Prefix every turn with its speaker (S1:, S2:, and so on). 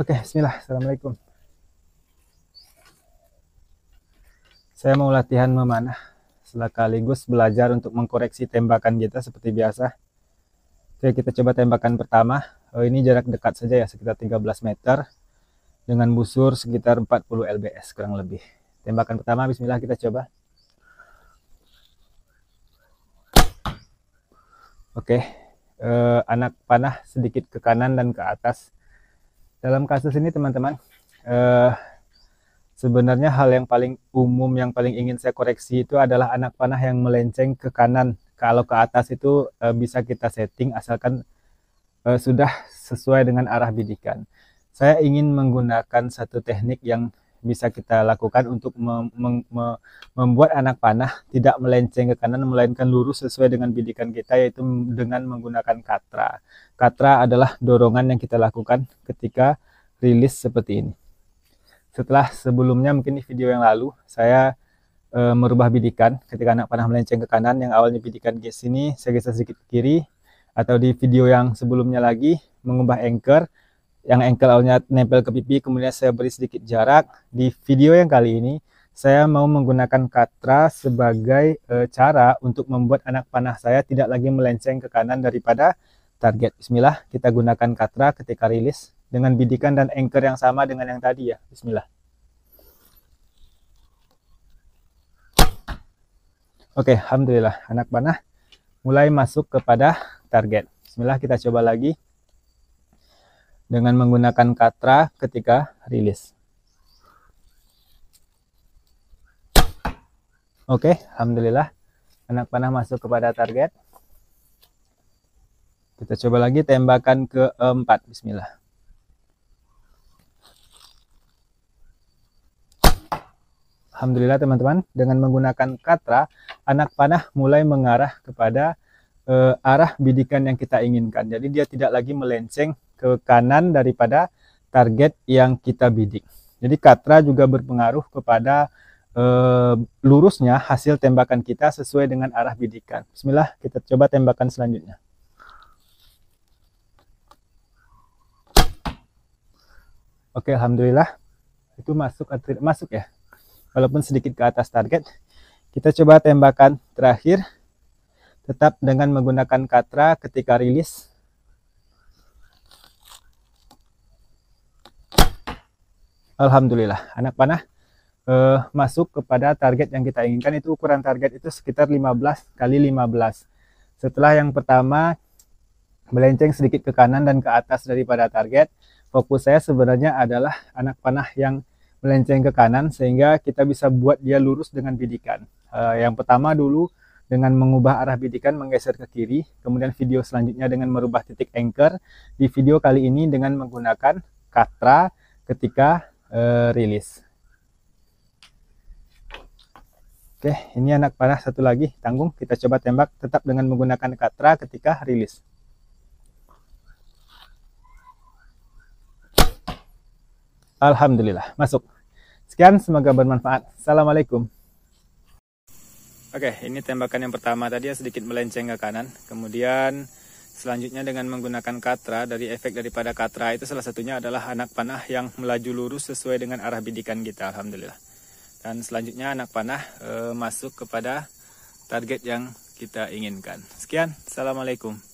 S1: Oke, bismillah. Assalamualaikum. Saya mau latihan memanah sekaligus belajar untuk mengkoreksi tembakan kita seperti biasa. Oke, kita coba tembakan pertama. Oh, ini jarak dekat saja ya, sekitar 13 meter dengan busur sekitar 40 lbs kurang lebih. Tembakan pertama bismillah kita coba. Oke, eh, anak panah sedikit ke kanan dan ke atas dalam kasus ini teman-teman eh, sebenarnya hal yang paling umum yang paling ingin saya koreksi itu adalah anak panah yang melenceng ke kanan kalau ke atas itu eh, bisa kita setting asalkan eh, sudah sesuai dengan arah bidikan saya ingin menggunakan satu teknik yang bisa kita lakukan untuk mem mem membuat anak panah tidak melenceng ke kanan melainkan lurus sesuai dengan bidikan kita yaitu dengan menggunakan katra. Katra adalah dorongan yang kita lakukan ketika rilis seperti ini. Setelah sebelumnya mungkin di video yang lalu saya e, merubah bidikan ketika anak panah melenceng ke kanan yang awalnya bidikan di sini saya geser sedikit ke kiri atau di video yang sebelumnya lagi mengubah anchor yang engkel awalnya nempel ke pipi kemudian saya beri sedikit jarak di video yang kali ini saya mau menggunakan katra sebagai e, cara untuk membuat anak panah saya tidak lagi melenceng ke kanan daripada target bismillah kita gunakan katra ketika rilis dengan bidikan dan anchor yang sama dengan yang tadi ya bismillah Oke, Alhamdulillah anak panah mulai masuk kepada target. Bismillah kita coba lagi dengan menggunakan katra ketika rilis. Oke, alhamdulillah anak panah masuk kepada target. Kita coba lagi tembakan keempat. Bismillah. Alhamdulillah teman-teman, dengan menggunakan katra, anak panah mulai mengarah kepada e, arah bidikan yang kita inginkan. Jadi dia tidak lagi melenceng ke kanan daripada target yang kita bidik. Jadi katra juga berpengaruh kepada e, lurusnya hasil tembakan kita sesuai dengan arah bidikan. Bismillah, kita coba tembakan selanjutnya. Oke, alhamdulillah. Itu masuk masuk ya. Walaupun sedikit ke atas target. Kita coba tembakan terakhir tetap dengan menggunakan katra ketika rilis Alhamdulillah anak panah uh, masuk kepada target yang kita inginkan itu ukuran target itu sekitar 15 kali 15 setelah yang pertama melenceng sedikit ke kanan dan ke atas daripada target fokus saya sebenarnya adalah anak panah yang melenceng ke kanan sehingga kita bisa buat dia lurus dengan bidikan uh, yang pertama dulu dengan mengubah arah bidikan menggeser ke kiri kemudian video selanjutnya dengan merubah titik anchor di video kali ini dengan menggunakan katra ketika uh, rilis Oke, ini anak panah satu lagi, tanggung. Kita coba tembak tetap dengan menggunakan katra ketika rilis. Alhamdulillah, masuk. Sekian, semoga bermanfaat. Assalamualaikum. Oke, ini tembakan yang pertama tadi ya sedikit melenceng ke kanan. Kemudian Selanjutnya dengan menggunakan katra, dari efek daripada katra itu salah satunya adalah anak panah yang melaju lurus sesuai dengan arah bidikan kita, Alhamdulillah. Dan selanjutnya anak panah e, masuk kepada target yang kita inginkan. Sekian, Assalamualaikum.